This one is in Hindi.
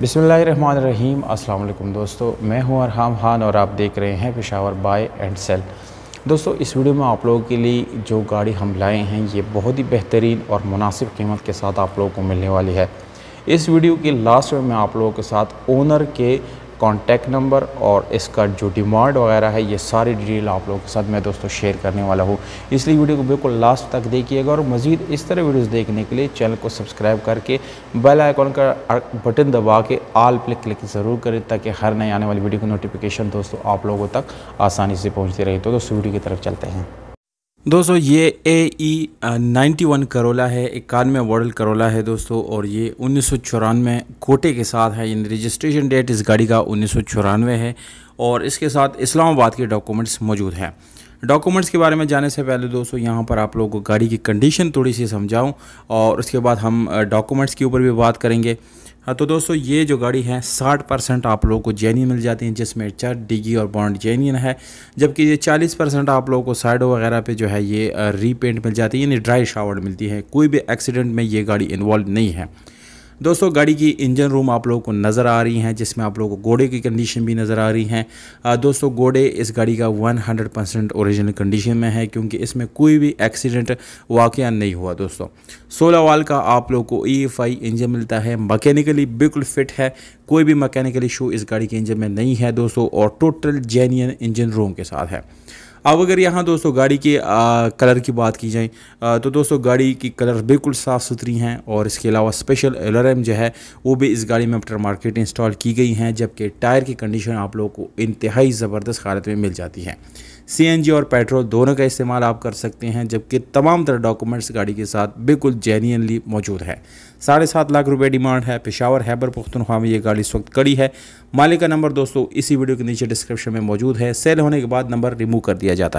बिसमीम अल्लाम दोस्तों मैं हूं अरहाम खान और आप देख रहे हैं पेशावर बाय एंड सेल दोस्तों इस वीडियो में आप लोगों के लिए जो गाड़ी हम लाए हैं ये बहुत ही बेहतरीन और मुनासिब कीमत के साथ आप लोगों को मिलने वाली है इस वीडियो के लास्ट में मैं आप लोगों के साथ ओनर के कॉन्टैक्ट नंबर और इसका जो डिमांड वगैरह है ये सारी डिटेल आप लोगों के साथ मैं दोस्तों शेयर करने वाला हूँ इसलिए वीडियो को बिल्कुल लास्ट तक देखिएगा और मज़ीद इस तरह वीडियोज़ देखने के लिए चैनल को सब्सक्राइब करके बेल आइकॉन का बटन दबा के आल पर क्लिक ज़रूर करें ताकि हर नए आने वाली वीडियो की नोटिफिकेशन दोस्तों आप लोगों तक आसानी से पहुँचती रहे तो दोस्तों वीडियो की तरफ चलते हैं दोस्तों ये A E ninety one Corolla है इक्यानवे मॉडल करोला है दोस्तों और ये उन्नीस सौ चौरानवे कोटे के साथ है यानी रजिस्ट्रेशन डेट इस गाड़ी का उन्नीस सौ चौरानवे है और इसके साथ इस्लामाबाद के डॉक्यूमेंट्स मौजूद हैं डॉक्यूमेंट्स के बारे में जाने से पहले दोस्तों यहाँ पर आप लोगों को गाड़ी की कंडीशन थोड़ी सी समझाऊँ और उसके बाद हम डॉक्यूमेंट्स के ऊपर भी बात करेंगे हाँ तो दोस्तों ये जो गाड़ी है 60 परसेंट आप लोगों को जेनियन मिल जाती है जिसमें चर डिगी और बॉन्ड जेनियन है जबकि ये 40 परसेंट आप लोगों को साइडो वगैरह पे जो है ये रीपेंट मिल जाती है यानी ड्राई शावर मिलती है कोई भी एक्सीडेंट में ये गाड़ी इन्वॉल्व नहीं है दोस्तों गाड़ी की इंजन रूम आप लोगों को नज़र आ रही हैं जिसमें आप लोगों को घोड़े की कंडीशन भी नज़र आ रही हैं दोस्तों घोड़े इस गाड़ी का 100 परसेंट औरिजिनल कंडीशन में है क्योंकि इसमें कोई भी एक्सीडेंट वाक़ नहीं हुआ दोस्तों सोलह वाल का आप लोग को ई e इंजन मिलता है मकैनिकली बिल्कुल फिट है कोई भी मकैनिकल इशू इस गाड़ी के इंजन में नहीं है दोस्तों और टोटल जेन्यन इंजन रूम के साथ है अब अगर यहाँ दोस्तों गाड़ी के आ, कलर की बात की जाए तो दोस्तों गाड़ी की कलर बिल्कुल साफ़ सुथरी हैं और इसके अलावा स्पेशल एलरम जो है वो भी इस गाड़ी में अपटर मार्केट इंस्टॉल की गई हैं जबकि टायर की कंडीशन आप लोगों को इंतहाई ज़बरदस्त हालत में मिल जाती है सीएनजी और पेट्रोल दोनों का इस्तेमाल आप कर सकते हैं जबकि तमाम तरह डॉक्यूमेंट्स गाड़ी के साथ बिल्कुल जेन्यनली मौजूद है साढ़े सात लाख रुपए डिमांड है पेशावर हैबर पुख्तनख्वा में ये गाड़ी इस वक्त कड़ी है मालिक का नंबर दोस्तों इसी वीडियो के नीचे डिस्क्रिप्शन में मौजूद है सेल होने के बाद नंबर रिमूव कर दिया जाता है